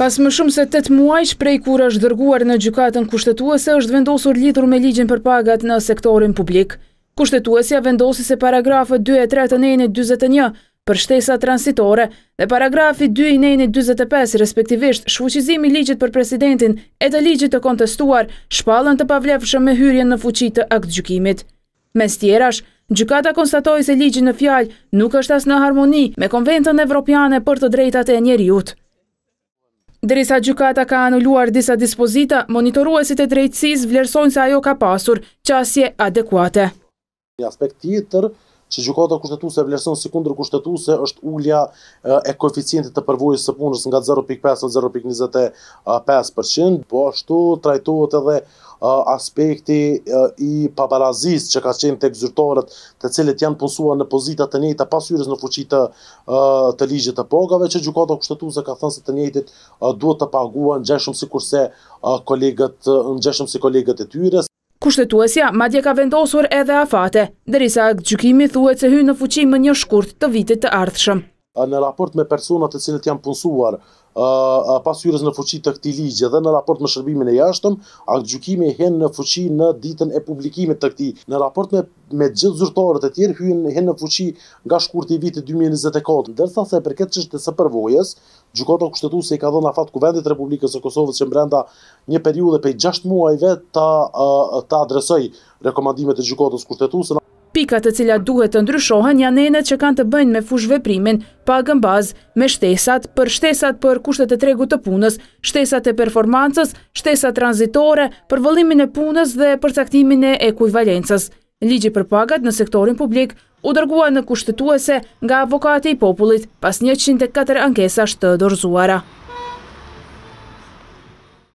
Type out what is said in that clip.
Pas më shumë se 8 muaj shprej kur është dërguar në gjukatën kushtetuese është vendosur lidhur me ligjin për pagat në sektorin publik. Kushtetuesja vendosi se paragrafët 2 e 3 21 për shtesa transitore dhe paragrafi 2 i nejni 25 respektivisht shfuqizimi ligjit për presidentin e të ligjit të kontestuar shpallën të pavlefshëm me hyrjen në fuqit të akt gjukimit. Mes tjerash, Gjukata konstatoj se ligjin në fjalë nuk është as në harmoni me konventën evropiane për të drejtate e njeriut. Derisa gjukata ka anulluar disa dispozita, monitoruesit e drejtsis vlerësojnë se ajo ka pasur qasje adekuate. Një aspekt tjetër që gjukata kushtetuse e vlerësën si kushtetuse është ullja e koeficientit të përvojës së punës nga 0.5 në 0.25%, po ashtu trajtojt edhe aspekti i pabarazis që ka qenë të zyrtarët të cilët janë punësua në pozita të njëta pasyres në fuqita të ligjit të pogave që gjukata kushtetuse ka thënë se të njëtit duhet të paguan në sikurse kolegët kurse në gjeshëm si kolegët e tyres. Kushtetuesja madje ka vendosur edhe afate, dërisa gjykimi thuhet se hynë në fuqim më një shkurt të vitit të ardhshëm. Në raport me personat të cilët janë punësuar uh, pasyres në fuqi të këti ligje dhe në raport me shërbimin e jashtëm, akt gjukimi hen në fuqi në ditën e publikimit të këti. Në raport me, me gjithë zyrtarët e tjerë, hyen hen në fuqi nga shkurti vitit 2024. Dërsa se për këtë qështë të së përvojës, Gjukata kushtetuese i ka dhënë afat Kuvendit Republikës së Kosovës që brenda një periudhe prej 6 muajve ta ta adresoj rekomandimet e gjykatës kushtetuese. Pikat të cilat duhet të ndryshohen janë nenet që kanë të bëjnë me fushë veprimin, pagën bazë, me shtesat, për shtesat për kushtet e tregut të punës, shtesat e performancës, shtesat transitore, për vëllimin e punës dhe për e ekujvalencës. Ligi për pagat në sektorin publik u dërgua në kushtetuese nga avokate i popullit pas 104 ankesa shtë dorzuara.